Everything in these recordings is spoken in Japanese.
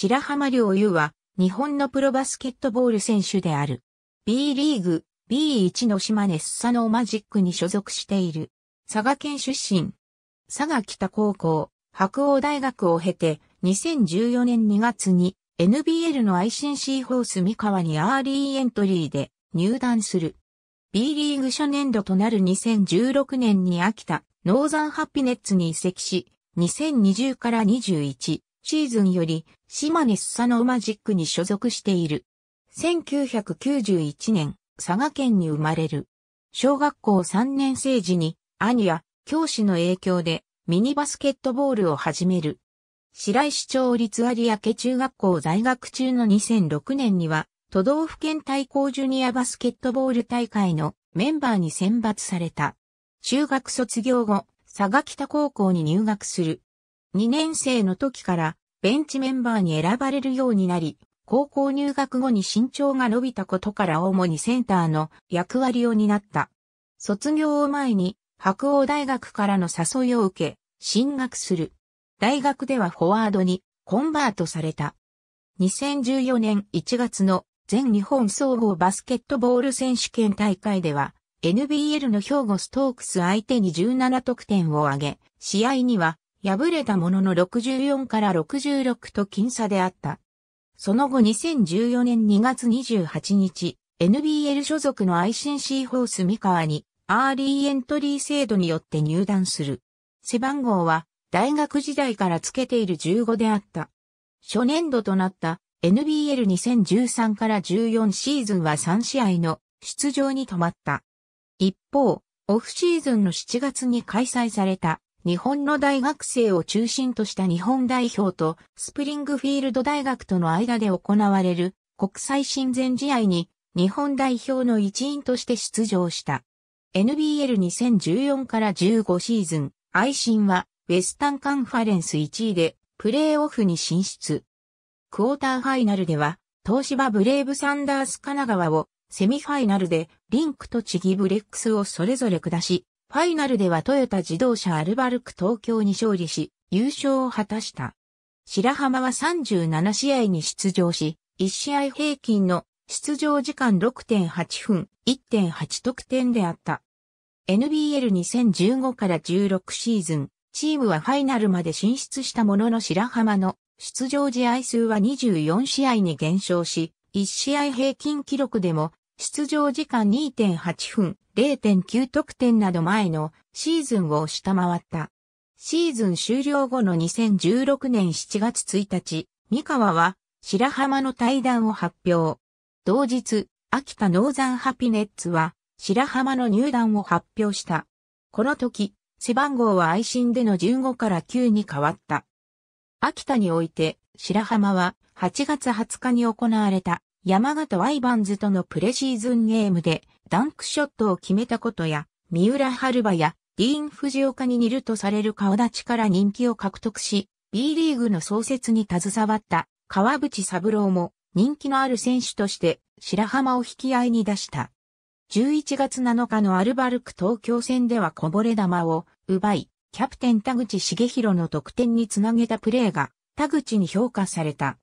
白浜良優は、日本のプロバスケットボール選手である。B リーグ、B1 の島根スサノーマジックに所属している。佐賀県出身。佐賀北高校、白鸚大学を経て、2014年2月に NBL の ICC ホース三河にアーリーエントリーで入団する。B リーグ初年度となる2016年に秋田、ノーザンハピネッツに移籍し、2020から21、シーズンより島根スサノーマジックに所属している。1991年、佐賀県に生まれる。小学校3年生時に兄や教師の影響でミニバスケットボールを始める。白石町立有明中学校在学中の2006年には都道府県対抗ジュニアバスケットボール大会のメンバーに選抜された。中学卒業後、佐賀北高校に入学する。2年生の時からベンチメンバーに選ばれるようになり、高校入学後に身長が伸びたことから主にセンターの役割を担った。卒業を前に白鴎大学からの誘いを受け、進学する。大学ではフォワードにコンバートされた。2014年1月の全日本総合バスケットボール選手権大会では、NBL の兵庫ストークス相手に17得点を挙げ、試合には敗れたものの64から66と僅差であった。その後2014年2月28日、NBL 所属の ICC ホース三河に、アーリーエントリー制度によって入団する。背番号は、大学時代からつけている15であった。初年度となった NBL2013 から14シーズンは3試合の出場に止まった。一方、オフシーズンの7月に開催された日本の大学生を中心とした日本代表とスプリングフィールド大学との間で行われる国際親善試合に日本代表の一員として出場した。NBL2014 から15シーズン、愛心はウェスタンカンファレンス1位でプレーオフに進出。クォーターファイナルでは東芝ブレイブサンダース神奈川をセミファイナルでリンクとチギブレックスをそれぞれ下し、ファイナルではトヨタ自動車アルバルク東京に勝利し、優勝を果たした。白浜は37試合に出場し、1試合平均の出場時間6.8分、1.8得点であった。NBL2015 から16シーズン、チームはファイナルまで進出したものの白浜の出場試合数は24試合に減少し、1試合平均記録でも出場時間2.8分、0.9得点など前のシーズンを下回った。シーズン終了後の2016年7月1日、三河は白浜の対談を発表。同日、秋田ノーザンハピネッツは白浜の入団を発表した。この時、背番号は愛心での15から9に変わった。秋田において白浜は8月20日に行われた山形ワイバンズとのプレシーズンゲームでダンクショットを決めたことや、三浦春馬やディーン・藤岡に似るとされる顔立ちから人気を獲得し、B リーグの創設に携わった川淵三郎も人気のある選手として白浜を引き合いに出した。11月7日のアルバルク東京戦ではこぼれ球を奪い、キャプテン田口茂弘の得点につなげたプレーが田口に評価された。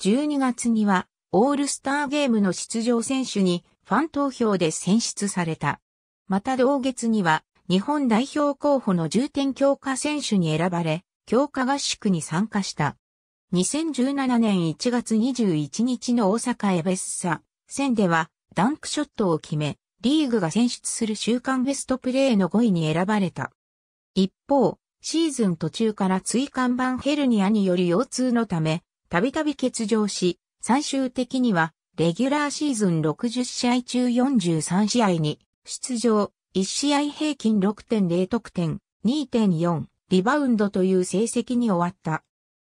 12月にはオールスターゲームの出場選手にファン投票で選出された。また同月には日本代表候補の重点強化選手に選ばれ、強化合宿に参加した。2017年1月21日の大阪エベッサ戦ではダンクショットを決め、リーグが選出する週間ベストプレーの5位に選ばれた。一方、シーズン途中から椎間板ヘルニアにより腰痛のため、たびたび欠場し、最終的には、レギュラーシーズン60試合中43試合に出場、1試合平均6.0得点、2.4リバウンドという成績に終わった。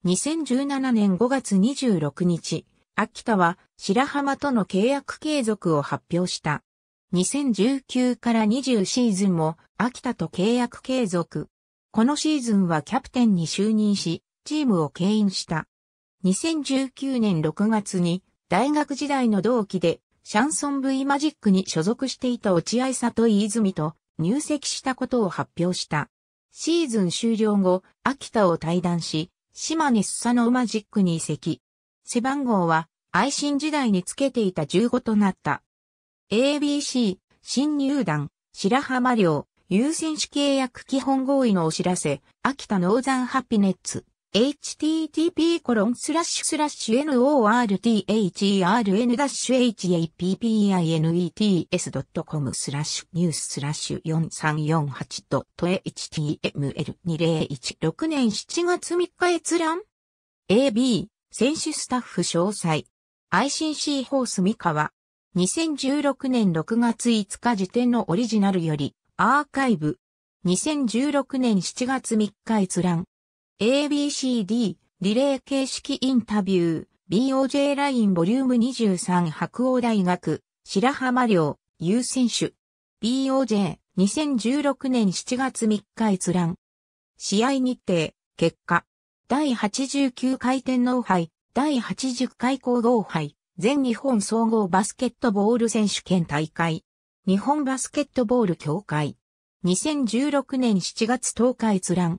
2017年5月26日、秋田は白浜との契約継続を発表した。2019から20シーズンも秋田と契約継続。このシーズンはキャプテンに就任し、チームを牽引した。2019年6月に大学時代の同期でシャンソン V マジックに所属していた落合里井泉と入籍したことを発表した。シーズン終了後、秋田を退団し、島根スサノーマジックに移籍。背番号は愛心時代につけていた15となった。ABC、新入団、白浜寮、優先主契約基本合意のお知らせ、秋田ノーザンハピネッツ。http://northern-happinets.com スラッシュニューススラッシュ4348 html2016 年7月3日閲覧 AB 選手スタッフ詳細 ICC ホース三河2016年6月5日時点のオリジナルよりアーカイブ2016年7月3日閲覧 ABCD、リレー形式インタビュー、BOJ ラインボリューム23白鴎大学、白浜寮、優選手。BOJ、2016年7月3日閲覧。試合日程、結果。第89回天皇杯、第80回皇后杯、全日本総合バスケットボール選手権大会。日本バスケットボール協会。2016年7月10日閲覧。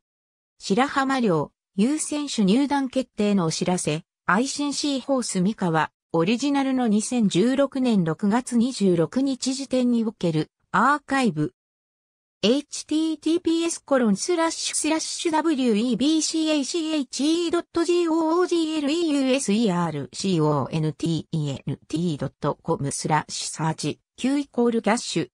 白浜寮、優先手入団決定のお知らせ、愛心シーホース三河、オリジナルの2016年6月26日時点におけるアーカイブ。https コロンスラッシュスラッシュ webcache.googleusercontent.com スラッシュサーチ9イコールキャッシュ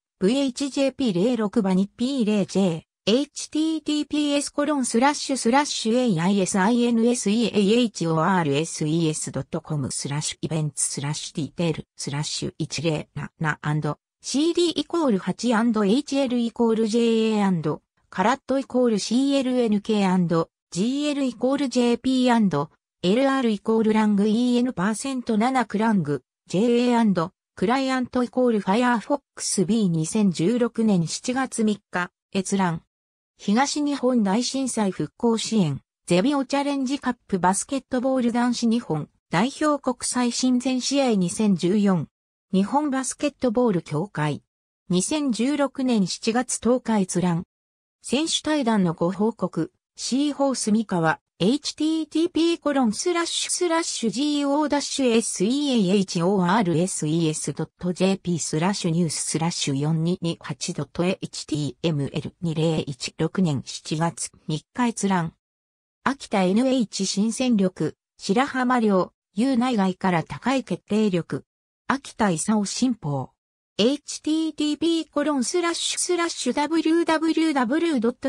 vhjp06 バニ p0j https コロンスラッシュスラッシュ a i s i n s e a h o r s e s c o m スラッシュイベントスラッシュディテールスラッシュ107 cd イコール 8&hl イコール ja& カラットイコール clnk& gl イコール jp& lr イコールラング en%7 クラング ja& クライアントイコール Firefox B2016 年7月3日閲覧東日本大震災復興支援、ゼビオチャレンジカップバスケットボール男子日本代表国際親善試合2014。日本バスケットボール協会。2016年7月10日閲覧。選手対談のご報告、シーホース三河、http://go-seahors.jp スラッシュニューススラッシュ 4228.html2016 年7月日閲覧。秋田 NH 新戦力、白浜領、有内外から高い決定力。秋田勲新報。http://www.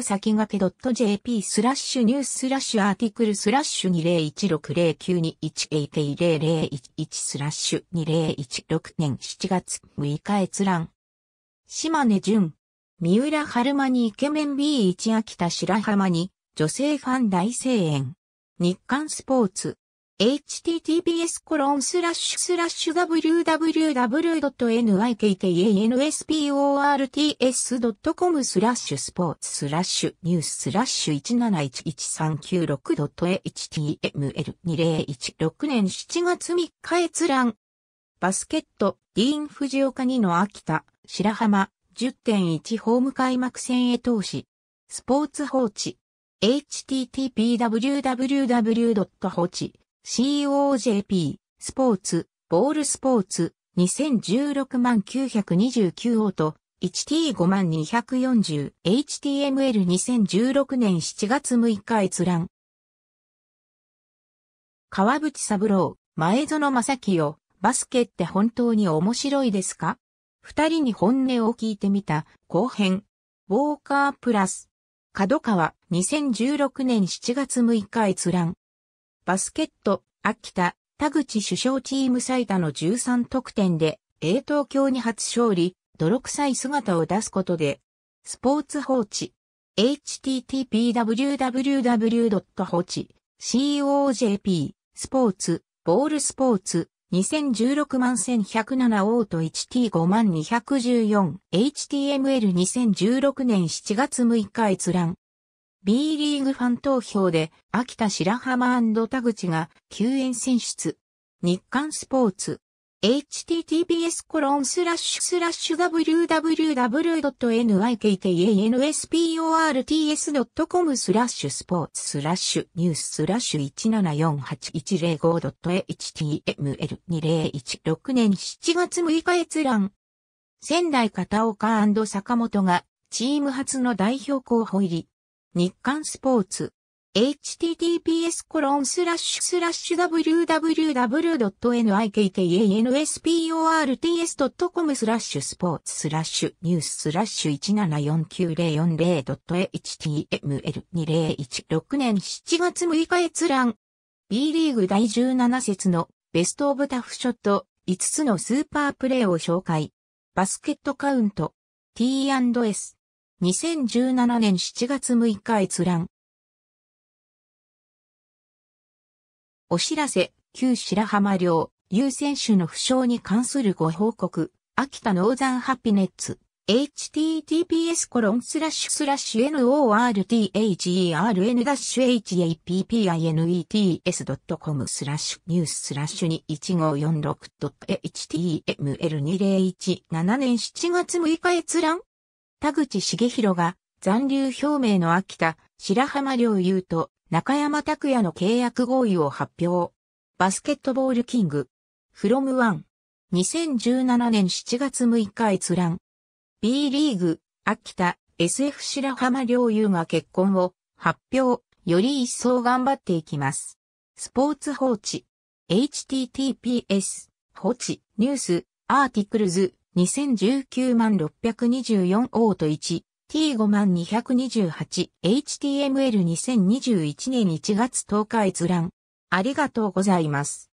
先駆け .jp スラッシュニューススラッシュアーティクルスラッシュ2 0 1 6 0 9 2 1 8 k 0 0 1 1スラッシュ2016年7月6日閲覧。島根淳。三浦春馬にイケメン B1 秋田白浜に女性ファン大声援。日刊スポーツ。https w w w n y k a n s p o r t s c o m スラッシュスポーツスッ 171139.html2016 年7月3日閲覧バスケット、ディーン・藤岡ニの秋田、白浜、10.1ホーム開幕戦へ投資。スポーツ放置。http www. 放置。COJP、スポーツ、ボールスポーツ、2016万929応と、1T5 240HTML2016 年7月6日閲覧。川淵三郎、前園正清、バスケって本当に面白いですか二人に本音を聞いてみた後編。ウォーカープラス。角川2016年7月6日閲覧。バスケット、秋田、田口首相チーム最多の13得点で、A 東京に初勝利、泥臭い姿を出すことで、スポーツ放置、http://www. 放置、cojp、スポーツ、ボールスポーツ、2016万1107オート 1T5 万 214HTML2016 年7月6日閲覧 B リーグファン投票で、秋田白浜田口が救援選出。日刊スポーツ。https コロンスラッシュスラッシュ w w w n y k t a n s p o r t s c o m スラッシュスポーツスラッシュニューススラッシュ 1748105.html2016 年7月6日閲覧。仙台片岡坂本がチーム初の代表候補入り。日刊スポーツ。https コロンスラッシュスラッシュ www.nikkansports.com スラッシュスポーツスラッシュニューススラッシュ 1749040.html2016 年7月6日閲覧 B リーグ第17節のベストオブタフショット5つのスーパープレイを紹介バスケットカウント T&S 2017年7月6日閲覧。お知らせ、旧白浜寮、優先手の負傷に関するご報告、秋田ノーザンハピネッツ、https コロンスラッシュスラッシュ northegern-happinets.com スラッシュニューススラッシュ 21546.html2017 年7月6日閲覧田口茂弘が残留表明の秋田、白浜良優と中山拓也の契約合意を発表。バスケットボールキング。フロムワン。2017年7月6日閲覧。B リーグ、秋田、SF 白浜良優が結婚を発表。より一層頑張っていきます。スポーツ放置。https、放置、ニュース、アーティクルズ、2019万624オート 1T5 万 228HTML2021 年1月10日閲覧。ありがとうございます。